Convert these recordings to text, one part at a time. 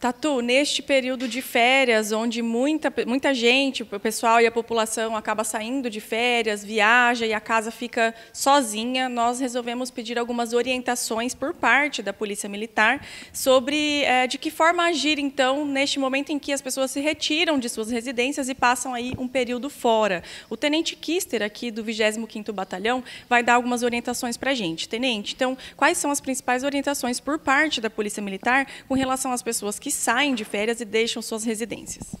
Tatu, neste período de férias, onde muita, muita gente, o pessoal e a população acaba saindo de férias, viaja e a casa fica sozinha, nós resolvemos pedir algumas orientações por parte da Polícia Militar sobre é, de que forma agir, então, neste momento em que as pessoas se retiram de suas residências e passam aí um período fora. O Tenente Kister, aqui do 25º Batalhão, vai dar algumas orientações para a gente. Tenente, então, quais são as principais orientações por parte da Polícia Militar com relação às pessoas que que saem de férias e deixam suas residências?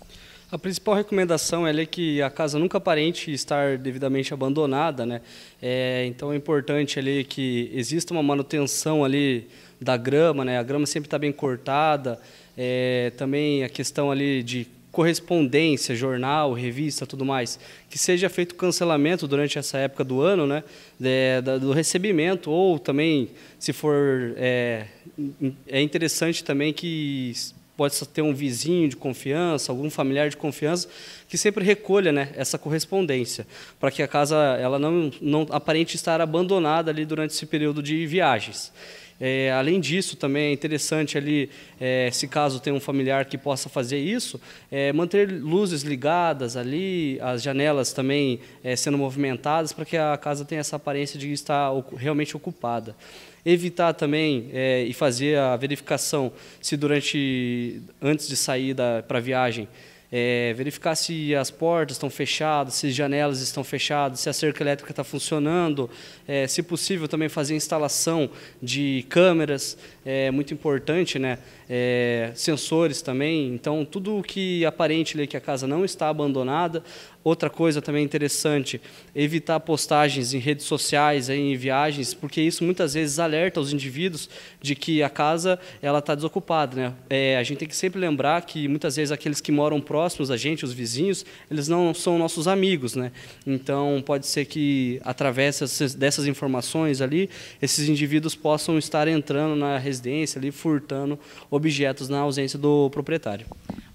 A principal recomendação é que a casa nunca aparente estar devidamente abandonada, né? É, então é importante ali é que exista uma manutenção ali da grama, né? A grama sempre está bem cortada. É, também a questão ali de correspondência, jornal, revista, tudo mais, que seja feito cancelamento durante essa época do ano, né, de, é, da, do recebimento, ou também, se for, é, é interessante também que pode ter um vizinho de confiança, algum familiar de confiança, que sempre recolha né, essa correspondência, para que a casa ela não, não aparente estar abandonada ali durante esse período de viagens. É, além disso, também é interessante ali, é, se caso tenha um familiar que possa fazer isso, é, manter luzes ligadas ali, as janelas também é, sendo movimentadas para que a casa tenha essa aparência de estar realmente ocupada evitar também é, e fazer a verificação se durante antes de sair para a viagem é, verificar se as portas estão fechadas, se as janelas estão fechadas, se a cerca elétrica está funcionando, é, se possível também fazer instalação de câmeras, é muito importante, né? É, sensores também, então tudo o que aparente ali que a casa não está abandonada. Outra coisa também interessante, evitar postagens em redes sociais, em viagens, porque isso muitas vezes alerta os indivíduos de que a casa ela está desocupada, né? É, a gente tem que sempre lembrar que muitas vezes aqueles que moram próximo próximos a gente, os vizinhos, eles não são nossos amigos, né? Então pode ser que através dessas informações ali, esses indivíduos possam estar entrando na residência ali, furtando objetos na ausência do proprietário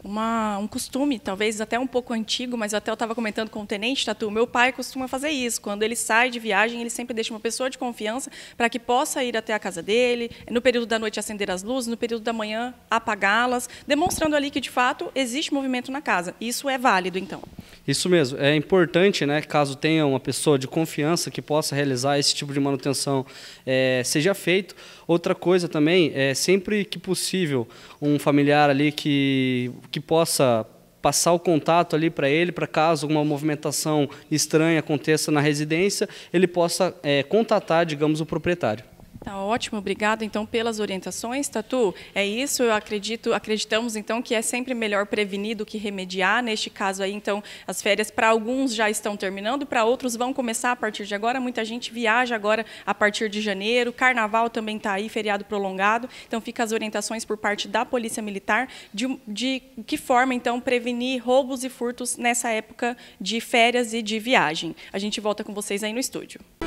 uma, um costume, talvez até um pouco antigo, mas até eu estava comentando com o tenente Tatu, meu pai costuma fazer isso. Quando ele sai de viagem, ele sempre deixa uma pessoa de confiança para que possa ir até a casa dele, no período da noite acender as luzes, no período da manhã apagá-las, demonstrando ali que, de fato, existe movimento na casa. Isso é válido, então. Isso mesmo. É importante, né, caso tenha uma pessoa de confiança que possa realizar esse tipo de manutenção, é, seja feito. Outra coisa também, é sempre que possível, um familiar ali que que possa passar o contato ali para ele, para caso alguma movimentação estranha aconteça na residência, ele possa é, contatar, digamos, o proprietário. Tá ótimo, obrigado então pelas orientações, Tatu. É isso, eu acredito, acreditamos então que é sempre melhor prevenir do que remediar. Neste caso aí, então, as férias para alguns já estão terminando, para outros vão começar a partir de agora. Muita gente viaja agora a partir de janeiro. Carnaval também está aí, feriado prolongado. Então, fica as orientações por parte da Polícia Militar de, de que forma então prevenir roubos e furtos nessa época de férias e de viagem. A gente volta com vocês aí no estúdio.